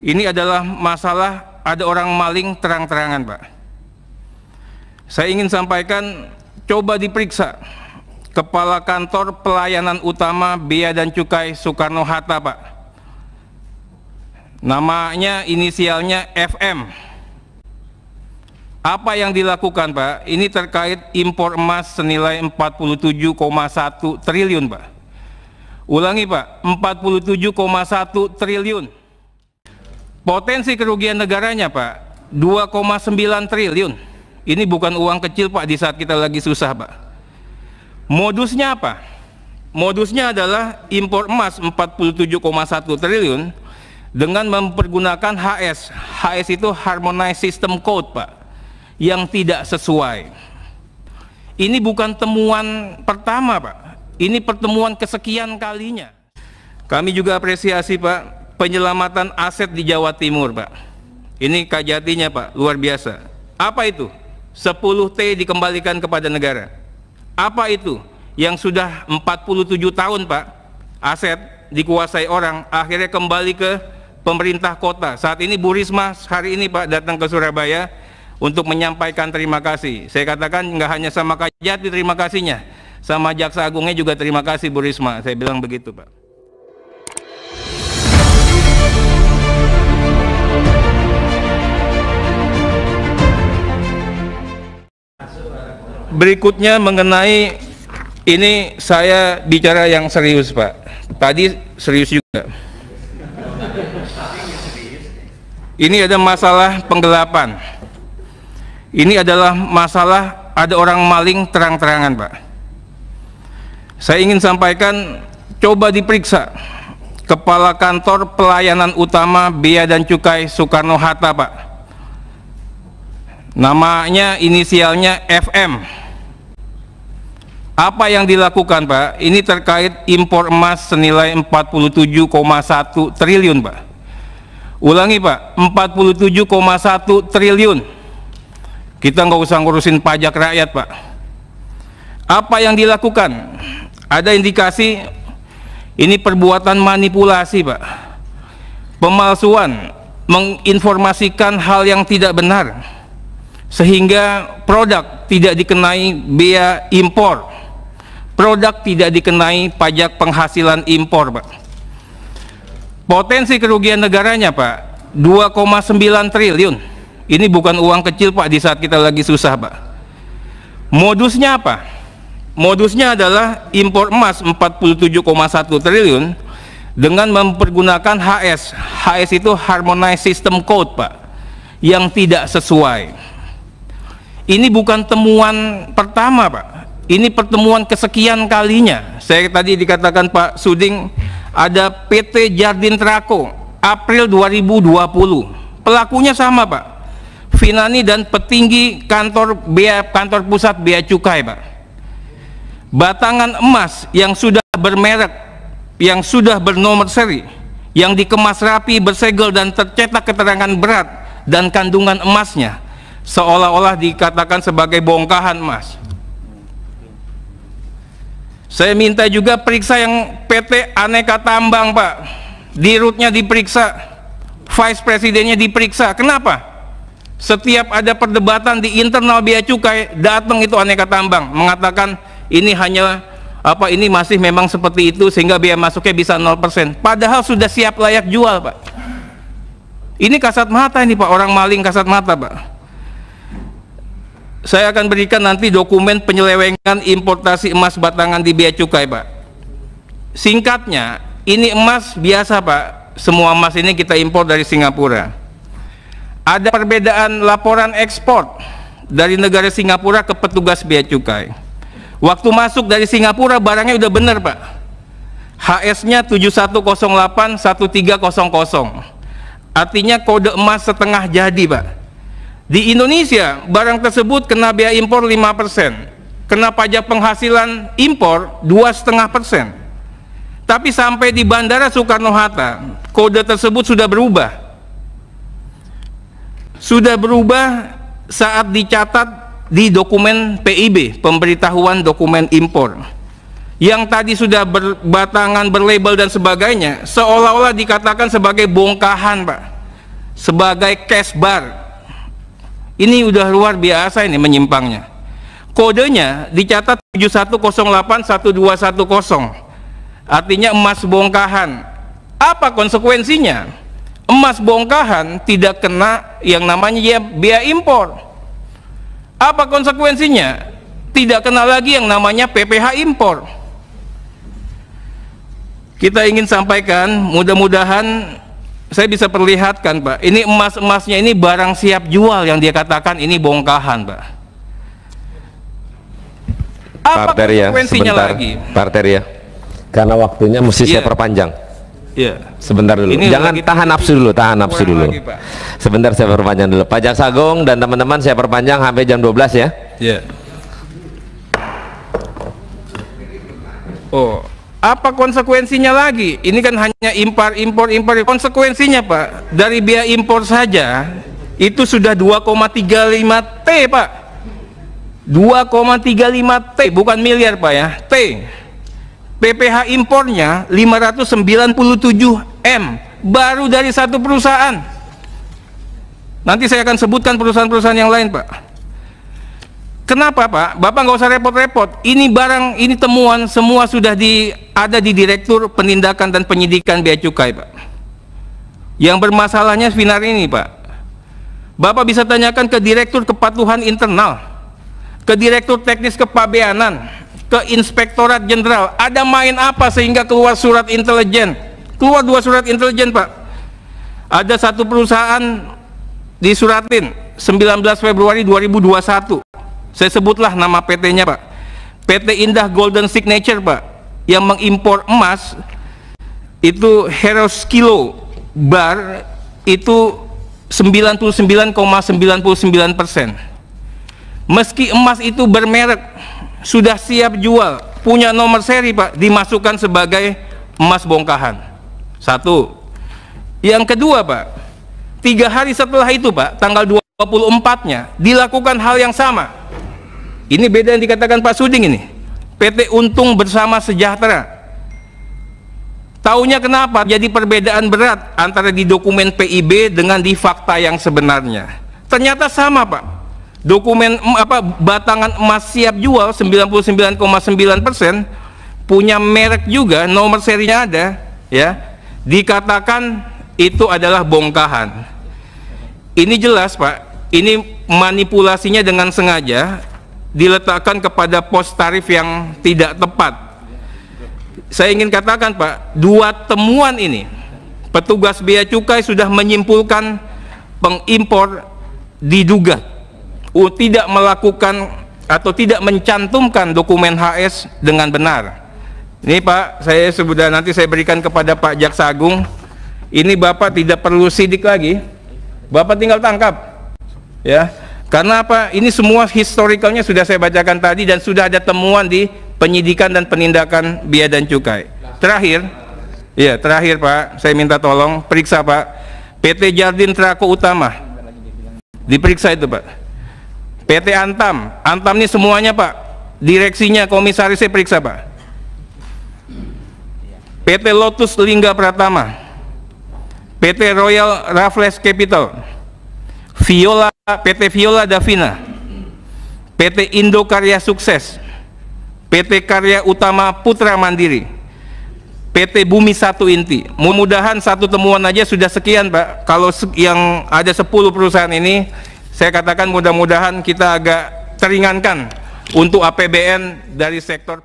Ini adalah masalah ada orang maling terang-terangan, Pak. Saya ingin sampaikan, coba diperiksa Kepala Kantor Pelayanan Utama Bea dan Cukai Soekarno-Hatta, Pak. Namanya inisialnya FM. Apa yang dilakukan, Pak? Ini terkait impor emas senilai 47,1 triliun, Pak. Ulangi, Pak, 47,1 triliun Potensi kerugian negaranya Pak 2,9 triliun. Ini bukan uang kecil Pak di saat kita lagi susah Pak. Modusnya apa? Modusnya adalah impor emas 47,1 triliun dengan mempergunakan HS. HS itu Harmonized System Code Pak yang tidak sesuai. Ini bukan temuan pertama Pak. Ini pertemuan kesekian kalinya. Kami juga apresiasi Pak penyelamatan aset di Jawa Timur, Pak. Ini kajatinya, Pak, luar biasa. Apa itu? 10T dikembalikan kepada negara. Apa itu? Yang sudah 47 tahun, Pak, aset dikuasai orang, akhirnya kembali ke pemerintah kota. Saat ini Bu Risma hari ini, Pak, datang ke Surabaya untuk menyampaikan terima kasih. Saya katakan nggak hanya sama Kajati terima kasihnya, sama Jaksa Agungnya juga terima kasih Bu Risma. Saya bilang begitu, Pak. berikutnya mengenai ini saya bicara yang serius Pak tadi serius juga ini ada masalah penggelapan ini adalah masalah ada orang maling terang-terangan Pak saya ingin sampaikan coba diperiksa Kepala Kantor Pelayanan Utama Bea dan Cukai Soekarno-Hatta Pak namanya inisialnya FM apa yang dilakukan Pak? Ini terkait impor emas senilai 47,1 triliun Pak. Ulangi Pak, 47,1 triliun. Kita nggak usah ngurusin pajak rakyat Pak. Apa yang dilakukan? Ada indikasi ini perbuatan manipulasi Pak. Pemalsuan, menginformasikan hal yang tidak benar sehingga produk tidak dikenai bea impor produk tidak dikenai pajak penghasilan impor, Pak. Potensi kerugian negaranya, Pak, 2,9 triliun. Ini bukan uang kecil, Pak, di saat kita lagi susah, Pak. Modusnya apa? Modusnya adalah impor emas 47,1 triliun dengan mempergunakan HS. HS itu Harmonized System Code, Pak, yang tidak sesuai. Ini bukan temuan pertama, Pak ini pertemuan kesekian kalinya. Saya tadi dikatakan Pak Suding ada PT Jardin Trako April 2020. Pelakunya sama, Pak. Finani dan petinggi kantor bea kantor pusat bea cukai, Pak. Batangan emas yang sudah bermerek, yang sudah bernomor seri, yang dikemas rapi, bersegel dan tercetak keterangan berat dan kandungan emasnya seolah-olah dikatakan sebagai bongkahan emas saya minta juga periksa yang PT Aneka Tambang, Pak. Dirutnya diperiksa, Vice Presidennya diperiksa. Kenapa? Setiap ada perdebatan di internal Bea Cukai, datang itu Aneka Tambang mengatakan ini hanya apa ini masih memang seperti itu sehingga biaya masuknya bisa 0%. Padahal sudah siap layak jual, Pak. Ini kasat mata ini, Pak, orang maling kasat mata, Pak saya akan berikan nanti dokumen penyelewengan importasi emas batangan di Bea Cukai, Pak. Singkatnya, ini emas biasa, Pak. Semua emas ini kita impor dari Singapura. Ada perbedaan laporan ekspor dari negara Singapura ke petugas Bea Cukai. Waktu masuk dari Singapura barangnya udah benar, Pak. HS-nya 7108 1300. Artinya kode emas setengah jadi, Pak di Indonesia, barang tersebut kena biaya impor 5%, kena pajak penghasilan impor 2,5%. Tapi sampai di Bandara Soekarno-Hatta, kode tersebut sudah berubah. Sudah berubah saat dicatat di dokumen PIB, pemberitahuan dokumen impor yang tadi sudah berbatangan, berlabel dan sebagainya, seolah-olah dikatakan sebagai bongkahan, Pak. Sebagai cash bar. Ini udah luar biasa ini menyimpangnya. Kodenya dicatat 71081210. Artinya emas bongkahan. Apa konsekuensinya? Emas bongkahan tidak kena yang namanya biaya impor. Apa konsekuensinya? Tidak kena lagi yang namanya PPH impor kita ingin sampaikan mudah-mudahan saya bisa perlihatkan Pak, ini emas-emasnya ini barang siap jual yang dia katakan ini bongkahan Pak. Apa Parteria, konsekuensinya sebentar, lagi? Parteria, karena waktunya mesti yeah. saya perpanjang. Iya. Yeah. Sebentar dulu. Ini Jangan lagi, tahan nafsu dulu, tahan nafsu dulu. Lagi, Pak. Sebentar saya perpanjang dulu. Pak Jaksagung dan teman-teman saya perpanjang sampai jam 12 ya. Iya. Yeah. Oh, apa konsekuensinya lagi? Ini kan hanya impor, impor, impor. Konsekuensinya Pak, dari biaya impor saja itu sudah 2,35 T Pak. 2,35 T, bukan miliar Pak ya, T. PPH impornya 597 M, baru dari satu perusahaan. Nanti saya akan sebutkan perusahaan-perusahaan yang lain Pak. Kenapa Pak? Bapak nggak usah repot-repot. Ini barang, ini temuan semua sudah di ada di Direktur Penindakan dan Penyidikan Bea Cukai Pak. Yang bermasalahnya Finar ini Pak. Bapak bisa tanyakan ke Direktur Kepatuhan Internal, ke Direktur Teknis Kepabeanan, ke Inspektorat Jenderal. Ada main apa sehingga keluar surat intelijen? Keluar dua surat intelijen Pak. Ada satu perusahaan disuratin Suratin 19 Februari 2021 saya sebutlah nama PT-nya, Pak. PT Indah Golden Signature, Pak, yang mengimpor emas itu Heros Kilo Bar itu 99,99 persen. Meski emas itu bermerek, sudah siap jual, punya nomor seri Pak, dimasukkan sebagai emas bongkahan. Satu. Yang kedua Pak, tiga hari setelah itu Pak, tanggal 24-nya, dilakukan hal yang sama ini beda yang dikatakan Pak Suding ini. PT Untung Bersama Sejahtera. Taunya kenapa? Jadi perbedaan berat antara di dokumen PIB dengan di fakta yang sebenarnya. Ternyata sama, Pak. Dokumen apa batangan emas siap jual 99,9% punya merek juga, nomor serinya ada, ya. Dikatakan itu adalah bongkahan. Ini jelas, Pak. Ini manipulasinya dengan sengaja diletakkan kepada pos tarif yang tidak tepat. Saya ingin katakan Pak, dua temuan ini petugas bea cukai sudah menyimpulkan pengimpor diduga tidak melakukan atau tidak mencantumkan dokumen HS dengan benar. Ini Pak, saya sudah nanti saya berikan kepada Pak Jaksa Agung. Ini Bapak tidak perlu sidik lagi. Bapak tinggal tangkap. Ya. Karena apa? Ini semua historikalnya sudah saya bacakan tadi dan sudah ada temuan di penyidikan dan penindakan biaya dan cukai. Terakhir, ya terakhir Pak, saya minta tolong periksa Pak. PT Jardin Trako Utama diperiksa itu Pak. PT Antam, Antam ini semuanya Pak, direksinya, komisaris saya periksa Pak. PT Lotus Lingga Pratama, PT Royal Raffles Capital, Viola PT Viola Davina, PT Indo Karya Sukses, PT Karya Utama Putra Mandiri, PT Bumi Satu Inti. Mudah-mudahan satu temuan aja sudah sekian, Pak. Kalau yang ada 10 perusahaan ini, saya katakan mudah-mudahan kita agak teringankan untuk APBN dari sektor